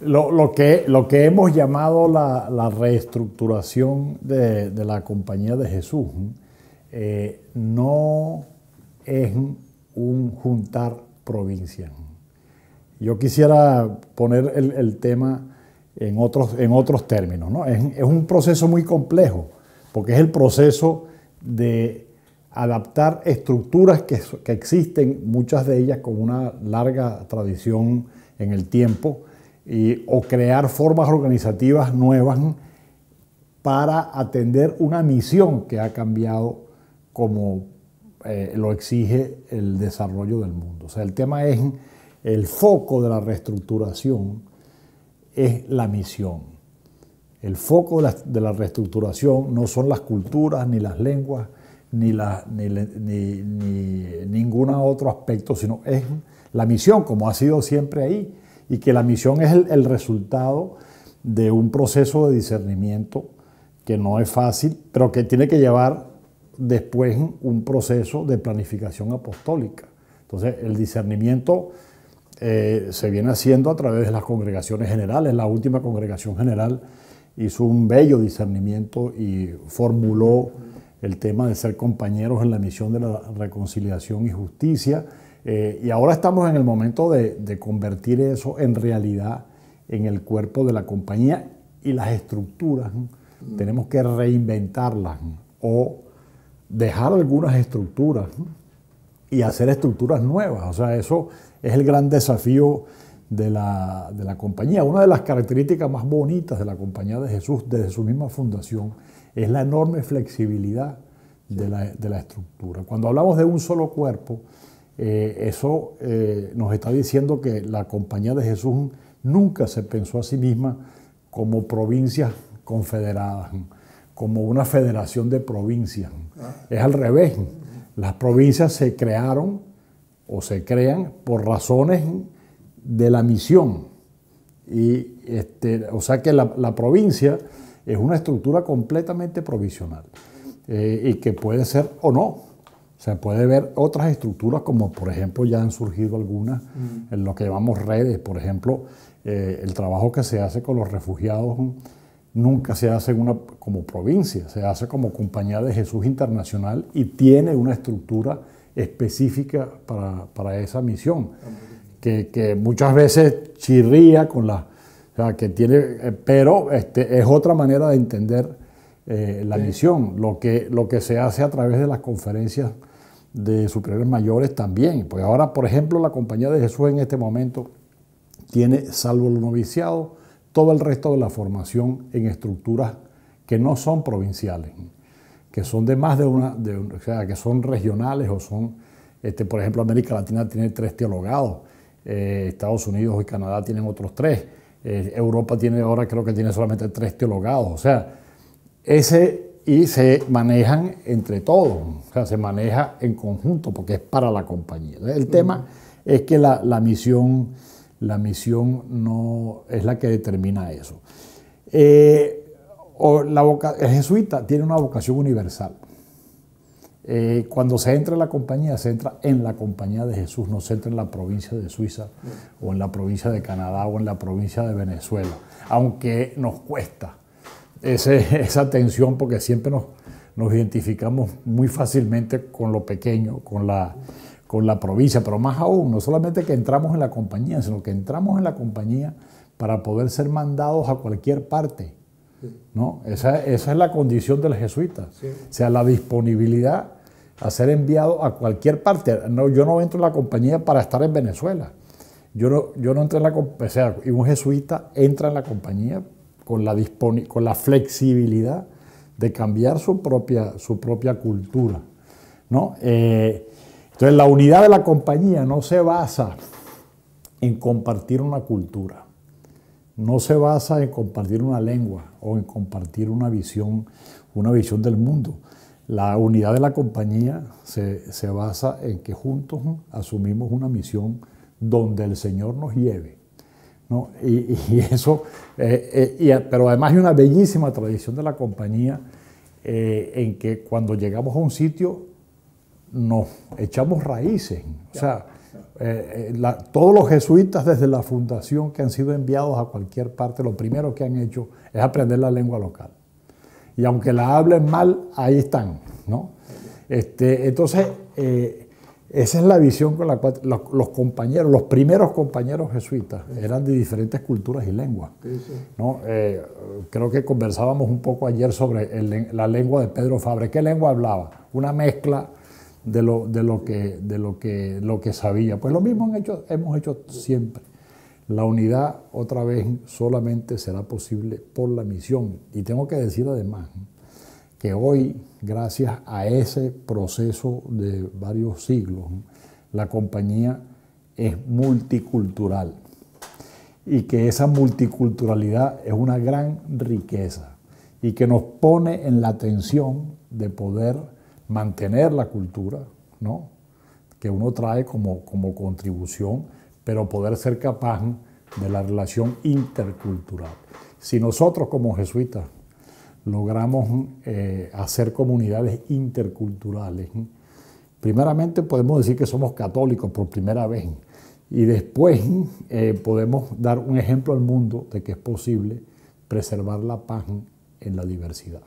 Lo, que, lo que hemos llamado la, reestructuración de, la Compañía de Jesús eh, no es un juntar provincias. Yo quisiera poner el, tema en otros, términos. Es, un proceso muy complejo, porque es el proceso de adaptar estructuras que existen, muchas de ellas con una larga tradición en el tiempo, o crear formas organizativas nuevas para atender una misión que ha cambiado como eh, lo exige el desarrollo del mundo. O sea, el tema es el foco de la reestructuración es la misión. El foco de la, reestructuración no son las culturas, ni las lenguas, ni, ni, ni ningún otro aspecto, sino es la misión, como ha sido siempre ahí y que la misión es el, resultado de un proceso de discernimiento que no es fácil, pero que tiene que llevar después un proceso de planificación apostólica. Entonces, el discernimiento eh, se viene haciendo a través de las congregaciones generales. La última congregación general hizo un bello discernimiento y formuló el tema de ser compañeros en la misión de la reconciliación y justicia. Eh, y ahora estamos en el momento de, convertir eso en realidad en el cuerpo de la compañía y las estructuras. Mm. Tenemos que reinventarlas o dejar algunas estructuras y hacer estructuras nuevas. O sea, eso es el gran desafío de la, compañía. Una de las características más bonitas de la compañía de Jesús desde su misma fundación es la enorme flexibilidad de la estructura. Cuando hablamos de un solo cuerpo, eh, eso eh, nos está diciendo que la Compañía de Jesús nunca se pensó a sí misma como provincias confederadas, como una federación de provincias. Ah. Es al revés. Las provincias se crearon o se crean por razones de la misión. Y este, o sea que la, provincia es una estructura completamente provisional eh, y que puede ser o no. Se puede ver otras estructuras como por ejemplo ya han surgido algunas en lo que llamamos redes, por ejemplo, eh, el trabajo que se hace con los refugiados nunca se hace como provincia, se hace como Compañía de Jesús Internacional y tiene una estructura específica para, esa misión, que, muchas veces chirría con la... que tiene, eh, pero este, es otra manera de entender eh, la misión. Lo que, lo que se hace a través de las conferencias de superiores mayores también. Pues ahora, por ejemplo, la Compañía de Jesús en este momento tiene, salvo el noviciado, todo el resto de la formación en estructuras que no son provinciales, que son de más de una, o sea, que son regionales o son, este, por ejemplo, América Latina tiene tres teologados, eh, Estados Unidos y Canadá tienen otros tres, eh, Europa tiene ahora creo que tiene solamente tres teologados, o sea, ese, y se manejan entre todos, o sea, se maneja en conjunto porque es para la compañía. El tema es que la, misión, la misión no es la que determina eso. Eh, o la el jesuita tiene una vocación universal. Eh, cuando se entra en la compañía, se entra en la compañía de Jesús, no se entra en la provincia de Suiza mm. o en la provincia de Canadá o en la provincia de Venezuela, aunque nos cuesta esa tensión porque siempre nos, identificamos muy fácilmente con lo pequeño, con la, con la provincia, pero más aún, no solamente que entramos en la compañía, sino que entramos en la compañía para poder ser mandados a cualquier parte. ¿no? Esa, es la condición del jesuita, o sea, la disponibilidad a ser enviado a cualquier parte. No, yo no entro en la compañía para estar en Venezuela. Yo no, yo no entro en la compañía, un jesuita entra en la compañía con la, con la flexibilidad de cambiar su propia, su propia cultura. ¿no? Eh, entonces, la unidad de la compañía no se basa en compartir una cultura, no se basa en compartir una lengua o en compartir una visión, una visión del mundo. La unidad de la compañía se basa en que juntos asumimos una misión donde el Señor nos lleve y, eso, eh, eh, pero además hay una bellísima tradición de la compañía eh, en que cuando llegamos a un sitio nos echamos raíces. O sea, todos los jesuitas desde la fundación que han sido enviados a cualquier parte, lo primero que han hecho es aprender la lengua local. Y aunque la hablen mal, ahí están, ¿no? Este, entonces, esa es la visión con la cual los, compañeros, los primeros compañeros jesuitas, eran de diferentes culturas y lenguas. ¿no? Eh, creo que conversábamos un poco ayer sobre la lengua de Pedro Fabre. ¿Qué lengua hablaba? Una mezcla de lo, que, de lo, que, lo que sabía. Pues lo mismo hemos hecho siempre. La unidad, otra vez, solamente será posible por la misión. Y tengo que decir además, que hoy, gracias a ese proceso de varios siglos, la compañía es multicultural y que esa multiculturalidad es una gran riqueza y que nos pone en la atención de poder mantener la cultura, ¿no? que uno trae como, como contribución, pero poder ser capaz de la relación intercultural. Si nosotros como jesuitas logramos eh, hacer comunidades interculturales. Primeramente podemos decir que somos católicos por primera vez y después eh, podemos dar un ejemplo al mundo de que es posible preservar la paz en la diversidad.